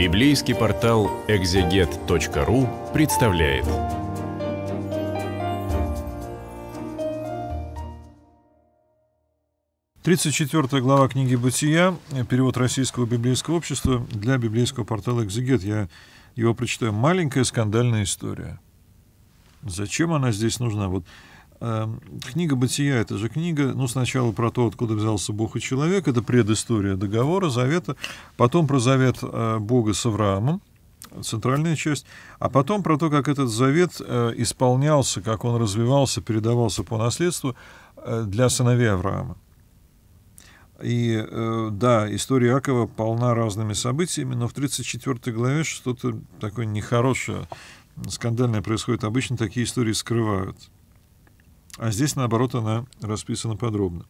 Библейский портал экзегет.ру представляет. Тридцать четвертая глава книги «Бытия», перевод Российского библейского общества для библейского портала «Экзегет». Я его прочитаю. «Маленькая скандальная история». Зачем она здесь нужна? Вот Эм, книга «Бытия» — это же книга, ну, сначала про то, откуда взялся Бог и человек, это предыстория договора, завета, потом про завет э, Бога с Авраамом, центральная часть, а потом про то, как этот завет э, исполнялся, как он развивался, передавался по наследству э, для сыновей Авраама. И да, история Иакова полна разными событиями, но в 34 главе что-то такое нехорошее, скандальное происходит. Обычно такие истории скрывают. А здесь, наоборот, она расписана подробно.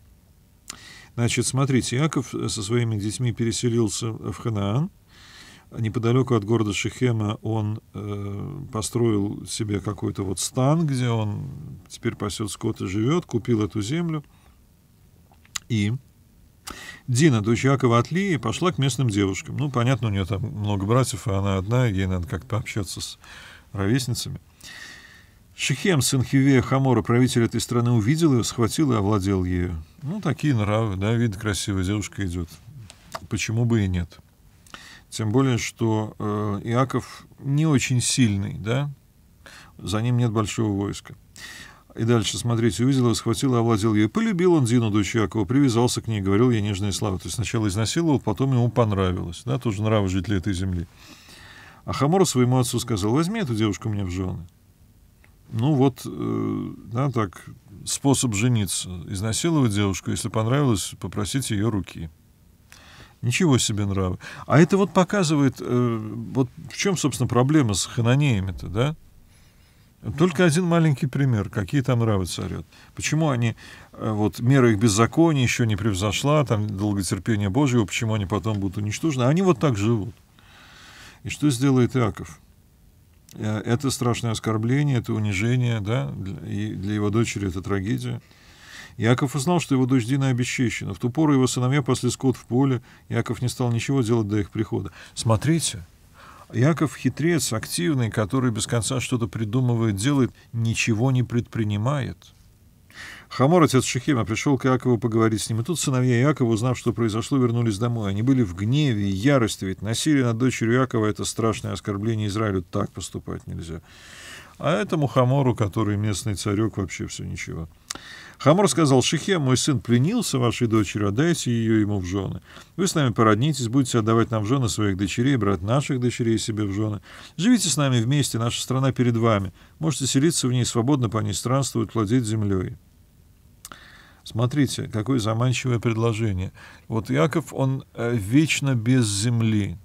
Значит, смотрите, Яков э, со своими детьми переселился в Ханаан. Неподалеку от города Шехема он э, построил себе какой-то вот стан, где он теперь пасет скот и живет, купил эту землю. И Дина, дочь Якова от Лии, пошла к местным девушкам. Ну, понятно, у нее там много братьев, а она одна, ей надо как-то пообщаться с ровесницами. Шехем, сын Хивея Хамора, правитель этой страны, увидел ее, схватил и овладел ею. Ну, такие нравы, да, вид красивая девушка идет. Почему бы и нет? Тем более, что э, Иаков не очень сильный, да, за ним нет большого войска. И дальше, смотрите, увидел его, схватил и овладел ее. Полюбил он Дину, дочь Якова, привязался к ней, говорил ей нежные слова. То есть сначала изнасиловал, потом ему понравилось. Да, тоже нравы жителей этой земли. А Хамор своему отцу сказал, возьми эту девушку мне в жены ну вот, э, да, так, способ жениться. Изнасиловать девушку, если понравилось, попросить ее руки. Ничего себе нравы. А это вот показывает, э, вот в чем, собственно, проблема с хананеями-то, да? Только один маленький пример, какие там нравы царят. Почему они, э, вот мера их беззакония еще не превзошла, там долготерпение Божьего, почему они потом будут уничтожены. Они вот так живут. И что сделает Иаков? Э, это страшное оскорбление, это унижение, да, и для его дочери это трагедия. Яков узнал, что его дочь Дина обесчещена. В ту пору его сыновья пасли скот в поле. Яков не стал ничего делать до их прихода. Смотрите, Яков хитрец, активный, который без конца что-то придумывает, делает, ничего не предпринимает. Хамор, отец Шехема, пришел к Иакову поговорить с ним. И тут сыновья Иакова, узнав, что произошло, вернулись домой. Они были в гневе и ярости, ведь насилие над дочерью Иакова — это страшное оскорбление Израилю. Так поступать нельзя. А этому Хамору, который местный царек, вообще все ничего. Хамор сказал, Шехем, мой сын пленился вашей дочерью, отдайте ее ему в жены. Вы с нами породнитесь, будете отдавать нам в жены своих дочерей, брать наших дочерей себе в жены. Живите с нами вместе, наша страна перед вами. Можете селиться в ней, свободно по ней странствовать, владеть землей. Смотрите, какое заманчивое предложение. Вот Яков, он э, вечно без земли.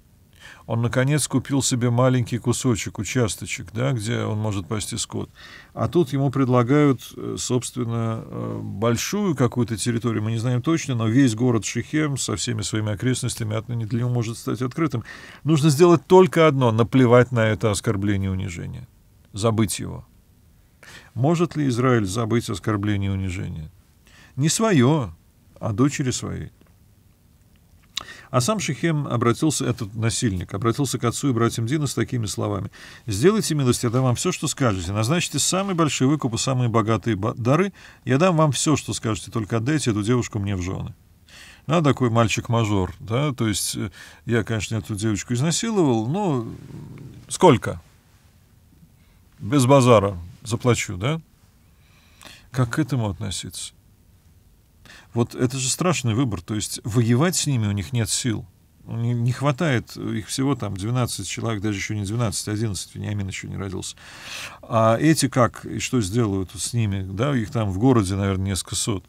Он, наконец, купил себе маленький кусочек, участочек, да, где он может пасти скот. А тут ему предлагают, э, собственно, э, большую какую-то территорию, мы не знаем точно, но весь город Шихем со всеми своими окрестностями отныне для него может стать открытым. Нужно сделать только одно — наплевать на это оскорбление и унижение, забыть его. Может ли Израиль забыть оскорбление и унижение? Не свое, а дочери своей. А сам Шихем обратился, этот насильник, обратился к отцу и братьям Дина с такими словами. «Сделайте милость, я дам вам все, что скажете. Назначьте самые большие выкупы, самые богатые дары. Я дам вам все, что скажете, только отдайте эту девушку мне в жены». Да, ну, такой мальчик-мажор, да, то есть э, я, конечно, эту девочку изнасиловал, но сколько? Без базара заплачу, да? Как к этому относиться? Вот это же страшный выбор. То есть воевать с ними у них нет сил. Не, хватает, э, их всего там 12 человек, даже еще не 12, 11, Вениамин еще не родился. А эти как и что сделают с ними? Да, их там в городе, наверное, несколько сот.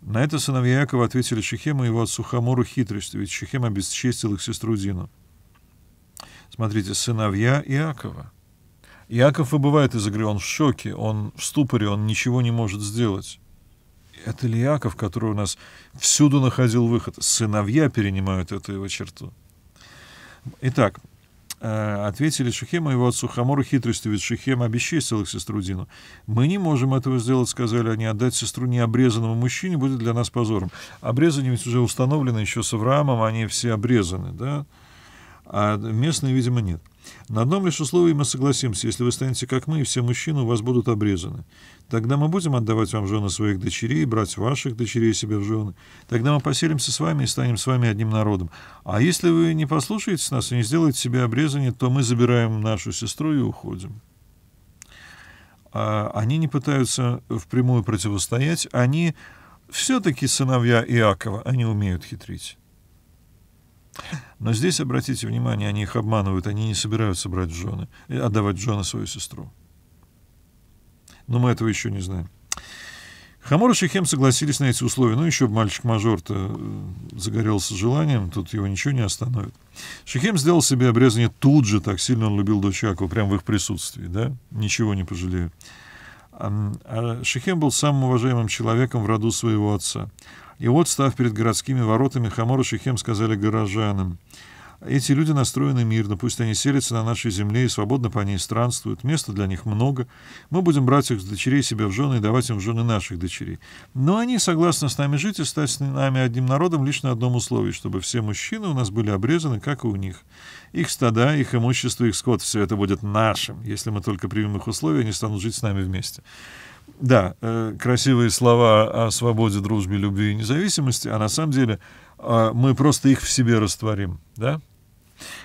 На это сыновья Якова ответили Шехема и его от Сухомору хитростью, ведь Чехем обесчестил их сестру Дину. Смотрите, сыновья Иакова. Иаков выбывает из игры, он в шоке, он в ступоре, он ничего не может сделать это ли Ильяков, который у нас всюду находил выход. Сыновья перенимают эту его черту. Итак, э, ответили Шухема его отцу Хамору хитростью, ведь Шухем обесчестил их сестру Дину. «Мы не можем этого сделать», — сказали они, — «отдать сестру необрезанному мужчине будет для нас позором». Обрезание ведь уже установлено еще с Авраамом, они а все обрезаны, да? А местные, видимо, нет. — на одном лишь условии мы согласимся. Если вы станете как мы, и все мужчины у вас будут обрезаны. Тогда мы будем отдавать вам жены своих дочерей, брать ваших дочерей себе в жены. Тогда мы поселимся с вами и станем с вами одним народом. А если вы не послушаетесь нас и не сделаете себе обрезание, то мы забираем нашу сестру и уходим. А они не пытаются впрямую противостоять. Они все-таки сыновья Иакова. Они умеют хитрить. Но здесь, обратите внимание, они их обманывают, они не собираются брать жены, э, отдавать жены свою сестру. Но мы этого еще не знаем. Хамор и Шехем согласились на эти условия. Ну, еще мальчик-мажор-то э, загорелся желанием, тут его ничего не остановит. Шехем сделал себе обрезание тут же, так сильно он любил дочь Якова, прямо в их присутствии, да? Ничего не пожалею. А Шехем был самым уважаемым человеком в роду своего отца. И вот, став перед городскими воротами, Хамор и Шихем сказали горожанам, «Эти люди настроены мирно, пусть они селятся на нашей земле и свободно по ней странствуют, места для них много, мы будем брать их с дочерей себе в жены и давать им в жены наших дочерей. Но они согласны с нами жить и стать с нами одним народом лишь на одном условии, чтобы все мужчины у нас были обрезаны, как и у них. Их стада, их имущество, их скот — все это будет нашим, если мы только примем их условия, они станут жить с нами вместе». Да, э, красивые слова о свободе, дружбе, любви и независимости, а на самом деле а, мы просто их в себе растворим, да?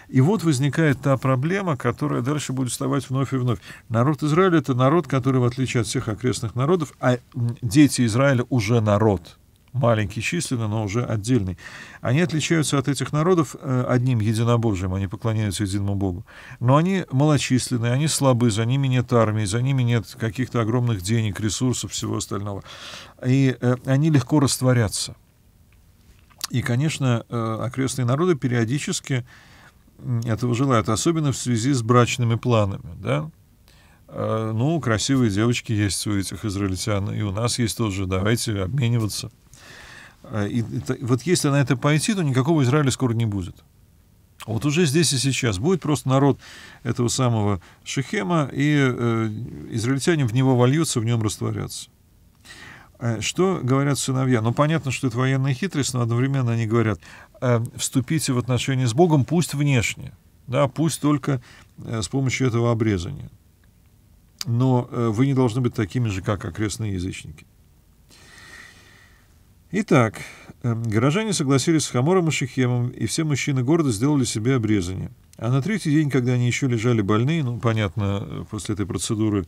И вот возникает та проблема, которая дальше будет вставать вновь и вновь. Народ Израиля — это народ, который, в отличие от всех окрестных народов, а дети Израиля уже народ — маленький численно, но уже отдельный. Они отличаются от этих народов э, одним единобожием, они поклоняются единому Богу. Но они малочисленные, они слабы, за ними нет армии, за ними нет каких-то огромных денег, ресурсов, всего остального. И э, они легко растворятся. И, конечно, э, окрестные народы периодически этого желают, особенно в связи с брачными планами, да, ну, красивые девочки есть у этих израильтян, и у нас есть тоже, давайте обмениваться. А, и это, вот если на это пойти, то никакого Израиля скоро не будет. Вот уже здесь и сейчас будет просто народ этого самого Шехема, и э, израильтяне в него вольются, в нем растворятся. А, что говорят сыновья? Ну, понятно, что это военная хитрость, но одновременно они говорят, э, вступите в отношения с Богом, пусть внешне, да, пусть только э, с помощью этого обрезания. Но э, вы не должны быть такими же, как окрестные язычники. Итак, эм, горожане согласились с Хамором и Шехемом, и все мужчины города сделали себе обрезание. А на третий день, когда они еще лежали больные, ну, понятно, э, после этой процедуры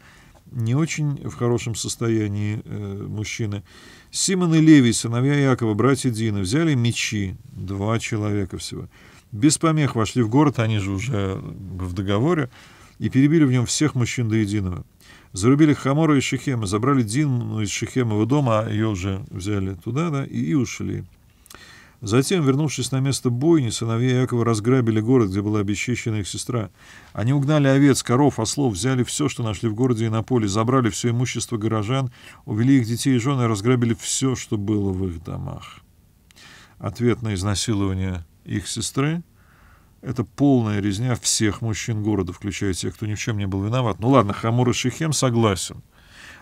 не очень в хорошем состоянии э, мужчины, Симон и Левий, сыновья Якова, братья Дина, взяли мечи, два человека всего, без помех вошли в город, они же уже в договоре, и перебили в нем всех мужчин до единого. Зарубили Хамору из Шехема, забрали Дину из Шехемова дома, а ее уже взяли туда, да, и, и ушли. Затем, вернувшись на место бойни, сыновья Якова разграбили город, где была обесчищена их сестра. Они угнали овец, коров, ослов, взяли все, что нашли в городе и на поле, забрали все имущество горожан, увели их детей и жены, разграбили все, что было в их домах. Ответ на изнасилование их сестры это полная резня всех мужчин города, включая тех, кто ни в чем не был виноват. Ну ладно, Хамур и Шихем согласен.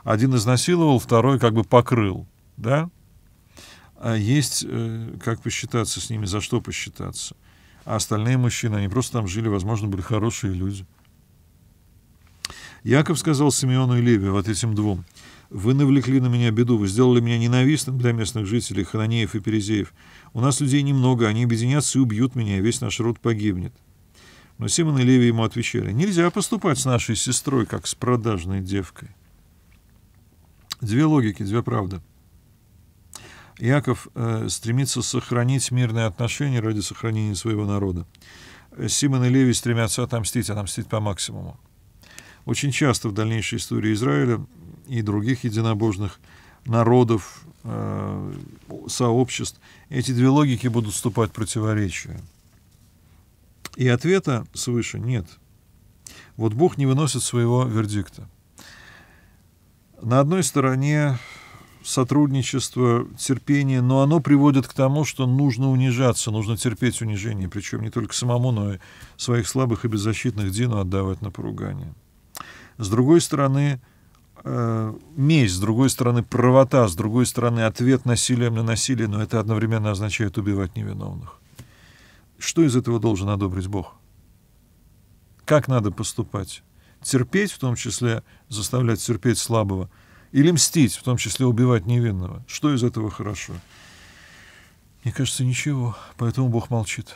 Один изнасиловал, второй как бы покрыл, да? А есть, э, как посчитаться с ними, за что посчитаться. А остальные мужчины, они просто там жили, возможно, были хорошие люди. Яков сказал Симеону и Леве вот этим двум – вы навлекли на меня беду, вы сделали меня ненавистным для местных жителей, хананеев и перезеев. У нас людей немного, они объединятся и убьют меня, весь наш род погибнет». Но Симон и Леви ему отвечали, «Нельзя поступать с нашей сестрой, как с продажной девкой». Две логики, две правды. Яков э, стремится сохранить мирные отношения ради сохранения своего народа. Симон и Леви стремятся отомстить, отомстить по максимуму. Очень часто в дальнейшей истории Израиля и других единобожных народов, э, сообществ. Эти две логики будут вступать в противоречие. И ответа свыше нет. Вот Бог не выносит своего вердикта. На одной стороне сотрудничество, терпение, но оно приводит к тому, что нужно унижаться, нужно терпеть унижение, причем не только самому, но и своих слабых и беззащитных Дину отдавать на поругание. С другой стороны, э, месть, с другой стороны правота, с другой стороны ответ насилием на насилие, но это одновременно означает убивать невиновных. Что из этого должен одобрить Бог? Как надо поступать? Терпеть, в том числе заставлять терпеть слабого, или мстить, в том числе убивать невинного? Что из этого хорошо? Мне кажется, ничего, поэтому Бог молчит.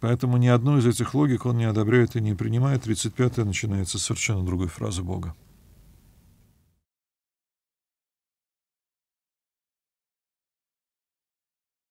Поэтому ни одну из этих логик он не одобряет и не принимает. 35-я начинается совершенно другой фразы Бога.